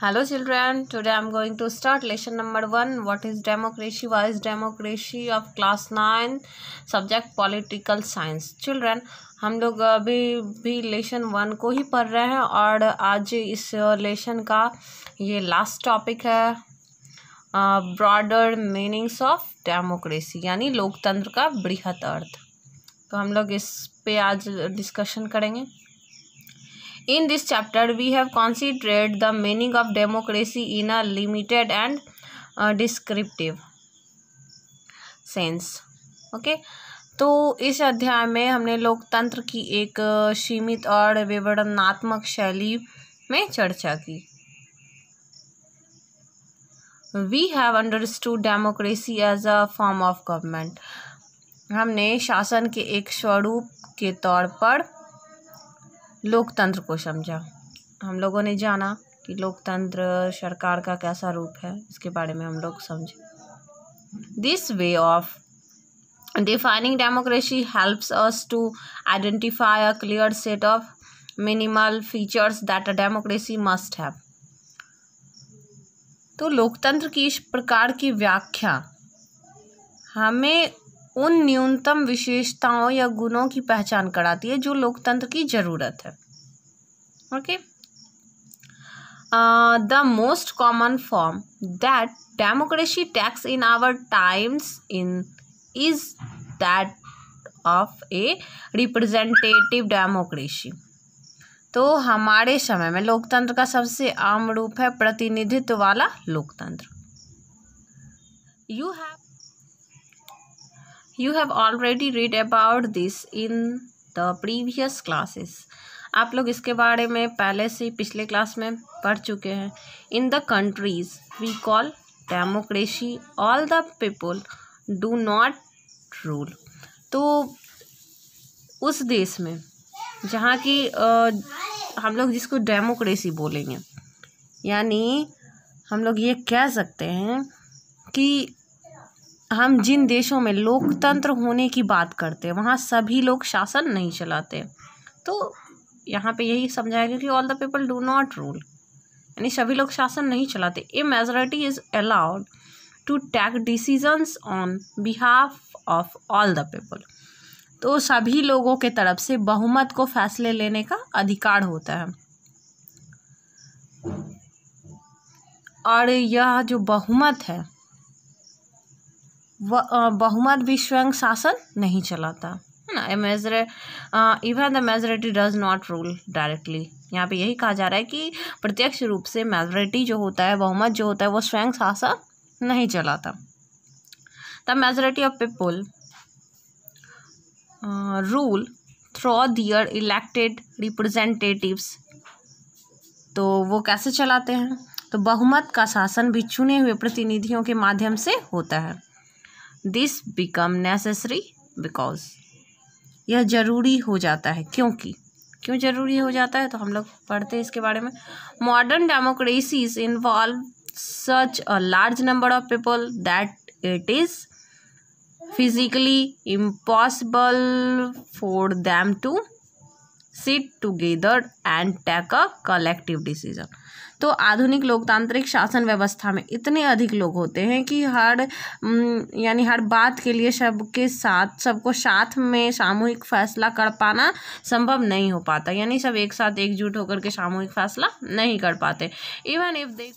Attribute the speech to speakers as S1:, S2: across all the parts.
S1: hello children today i'm going to start lesson number 1 what is democracy what is democracy of class 9 subject political science children हम लोग अभी भी लेशन one को ही पढ़ रहे हैं और आज इस लेशन का ये लास्ट टॉपिक है ब्रॉडर मीनिंग्स ऑफ डेमोक्रेसी यानी लोकतंत्र का बृहत अर्थ तो हम लोग इस पे आज डिस्कशन करेंगे in this chapter we have concentrate the meaning of democracy in a limited and descriptive sense okay तो इस अध्याय में हमने लोकतंत्र की एक सीमित और विवरणात्मक शैली में चर्चा की we have understood democracy as a form of government हमने शासन के एक स्वरूप के तौर पर लोकतंत्र को समझा हम लोगों ने जाना कि लोकतंत्र सरकार का कैसा रूप है इसके बारे में हम लोग समझे this way of defining democracy helps us to identify a clear set of minimal features that a democracy must have तो लोकतंत्र की इस प्रकार की व्याख्या हमें उन न्यूनतम विशेषताओं या गुणों की पहचान कराती है जो लोकतंत्र की ज़रूरत है okay the most common form that democracy takes in our times in is that of a representative democracy तो हमारे समय में लोकतंत्र का सबसे आम रूप है प्रतिनिधित्व वाला लोकतंत्र you have you have already read about this in the previous classes आप लोग इसके बारे में पहले से पिछले क्लास में पढ़ चुके हैं in the countries we call democracy all the people do not rule तो उस देश में जहाँ की आ, हम लोग जिसको डेमोक्रेसी बोलेंगे यानी हम लोग ये कह सकते हैं कि हम जिन देशों में लोकतंत्र होने की बात करते हैं वहाँ सभी लोग शासन नहीं चलाते तो यहाँ पे यही समझाया गया कि all the people do not rule यानी सभी लोग शासन नहीं चलाते a majority is allowed to take decisions on behalf of all the people तो सभी लोगों के तरफ से बहुमत को फैसले लेने का अधिकार होता है और यह जो बहुमत है बहुमत भी स्वयं शासन नहीं चलाता है ना major even the majority does not rule directly यहाँ पे यही कहा जा रहा है कि प्रत्यक्ष रूप से मेजोरिटी जो होता है बहुमत जो होता है वो स्वयं शासन नहीं चलाता the majority of people rule through their elected representatives तो वो कैसे चलाते हैं तो बहुमत का शासन भी चुने हुए प्रतिनिधियों के माध्यम से होता है दिस बिकम नेसेसरी बिकॉज यह ज़रूरी हो जाता है क्योंकि क्यों ज़रूरी हो जाता है तो हम लोग पढ़ते हैं इसके बारे में modern democracies involve such a large number of people that it is physically impossible for them to sit together and take a collective decision तो आधुनिक लोकतांत्रिक शासन व्यवस्था में इतने अधिक लोग होते हैं कि हर यानी हर बात के लिए सबके साथ सबको साथ में सामूहिक फैसला कर पाना संभव नहीं हो पाता यानी सब एक साथ एकजुट होकर के सामूहिक फैसला नहीं कर पाते even if they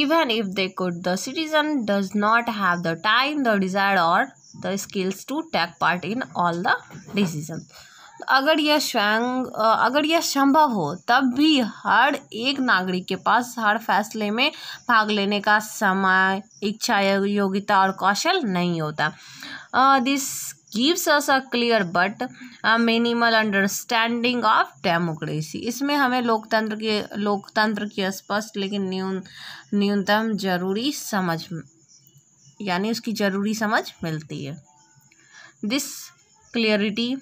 S1: even if they could the citizen does not have the time the desire or the skills to take part in all the decision अगर यह स्वयं अगर यह संभव हो तब भी हर एक नागरिक के पास हर फैसले में भाग लेने का समय इच्छा योग्यता और कौशल नहीं होता this gives us a clear but minimal understanding of democracy इसमें हमें लोकतंत्र के लोकतंत्र की स्पष्ट लेकिन न्यून न्यूनतम जरूरी समझ यानी उसकी ज़रूरी समझ मिलती है this clarity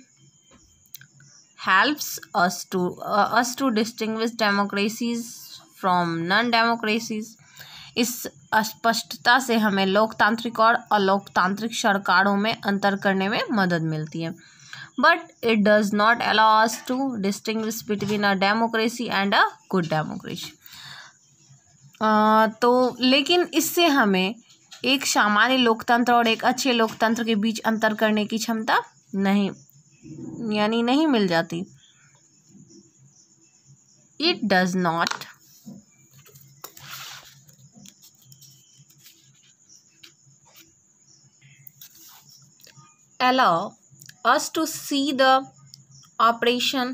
S1: helps us to uh, us to distinguish democracies from non democracies इस स्पष्टता से हमें लोकतांत्रिक और अलोकतांत्रिक सरकारों में अंतर करने में मदद मिलती है but it does not allow us to distinguish between a democracy and a good democracy तो लेकिन इससे हमें एक सामान्य लोकतंत्र और एक अच्छे लोकतंत्र के बीच अंतर करने की क्षमता नहीं यानी नहीं मिल जाती it does not allow us to see the operation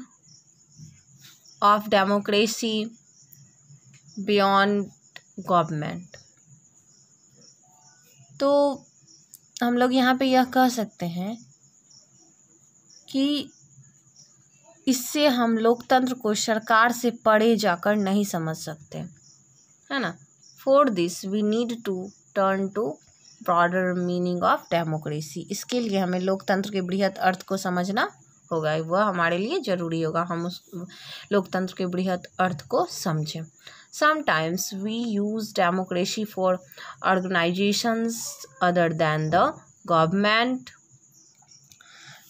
S1: of democracy beyond government तो हम लोग यहाँ पे यह कह सकते हैं कि इससे हम लोकतंत्र को सरकार से पड़े जाकर नहीं समझ सकते है ना for this we need to turn to broader meaning of democracy इसके लिए हमें लोकतंत्र के बृहद अर्थ को समझना होगा वह हमारे लिए जरूरी होगा हम उस लोकतंत्र के बृहद अर्थ को समझें sometimes we use democracy for organisations other than the government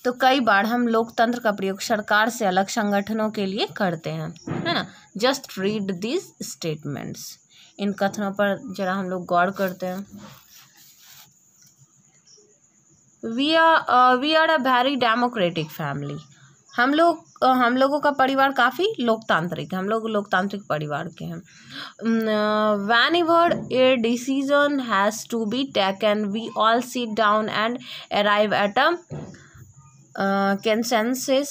S1: तो कई बार हम लोकतंत्र का प्रयोग सरकार से अलग संगठनों के लिए करते हैं है ना जस्ट रीड दीज स्टेटमेंट्स इन कथनों पर जरा हम लोग गौर करते हैं we are we are a very democratic family हम लोग uh, हम लोगों का परिवार काफ़ी लोकतांत्रिक है हम लोग लोकतांत्रिक परिवार के हैं whenever a decision has to be taken we all sit down and arrive at a consensus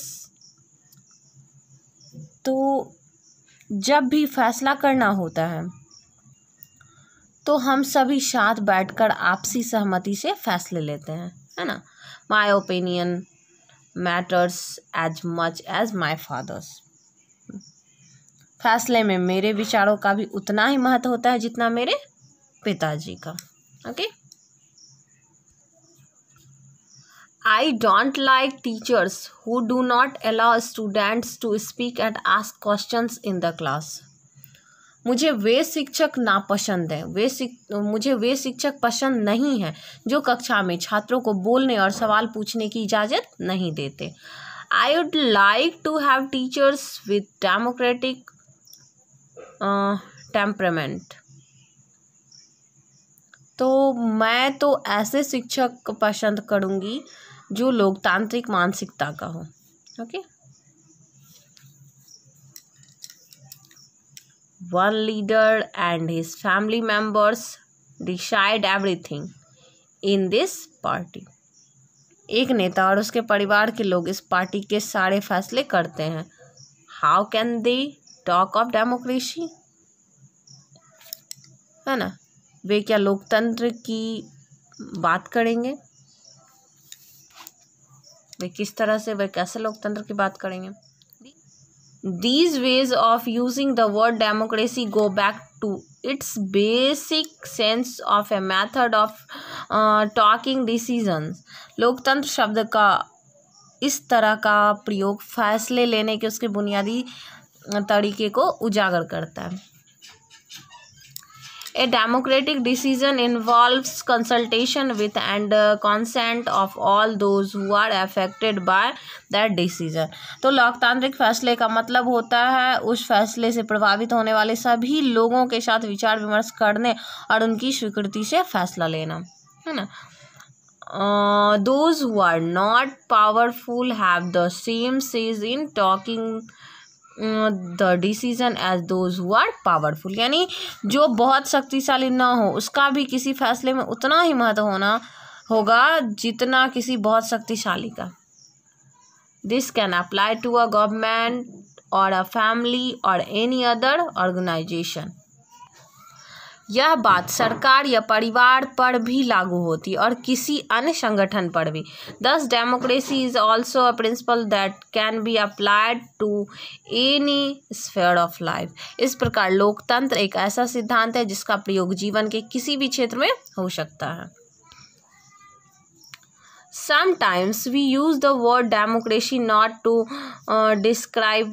S1: तो जब भी फैसला करना होता है तो हम सभी साथ बैठकर आपसी सहमति से फैसले लेते हैं है ना my opinion matters as much as my father's फैसले में मेरे विचारों का भी उतना ही महत्व होता है जितना मेरे पिताजी का okay okay? I don't like teachers who do not allow students to speak and ask questions in the class. मुझे वे शिक्षक नापसंद हैं वे मुझे वे शिक्षक पसंद नहीं हैं जो कक्षा में छात्रों को बोलने और सवाल पूछने की इजाज़त नहीं देते I would like to have teachers with democratic temperament तो मैं तो ऐसे शिक्षक पसंद करूँगी जो लोकतांत्रिक मानसिकता का हो okay one leader and his family members decide everything in this party एक नेता और उसके परिवार के लोग इस पार्टी के सारे फैसले करते हैं how can they talk of democracy है ना वे क्या लोकतंत्र की बात करेंगे वे किस तरह से वे कैसे लोकतंत्र की बात करेंगे these ways of using the word democracy go back to its basic sense of a method of taking decision लोकतंत्र शब्द का इस तरह का प्रयोग फैसले लेने के उसके बुनियादी तरीके को उजागर करता है a democratic decision involves consultation with and uh, consent of all those who are affected by that decision तो लोकतांत्रिक फैसले का मतलब होता है उस फैसले से प्रभावित होने वाले सभी लोगों के साथ विचार विमर्श करने और उनकी स्वीकृति से फैसला लेना है ना those who are not powerful have the same say in taking the decision as those who are powerful यानी जो बहुत शक्तिशाली ना हो उसका भी किसी फैसले में उतना ही महत्व होना होगा जितना किसी बहुत शक्तिशाली का this can apply to a government or a family or any other organisation यह बात सरकार या परिवार पर भी लागू होती है और किसी अन्य संगठन पर भी thus democracy is also a principle that can be applied to any sphere of life इस प्रकार लोकतंत्र एक ऐसा सिद्धांत है जिसका प्रयोग जीवन के किसी भी क्षेत्र में हो सकता है sometimes we use the word democracy not to uh, describe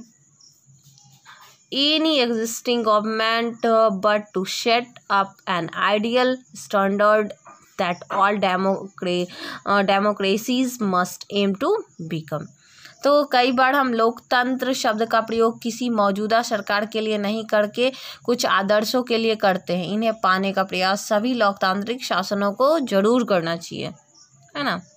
S1: any existing government uh, but to set up an ideal standard that all democra uh, democracies must aim to become तो कई बार हम लोकतंत्र शब्द का प्रयोग किसी मौजूदा सरकार के लिए नहीं करके कुछ आदर्शों के लिए करते हैं इन्हें पाने का प्रयास सभी लोकतांत्रिक शासनों को जरूर करना चाहिए है ना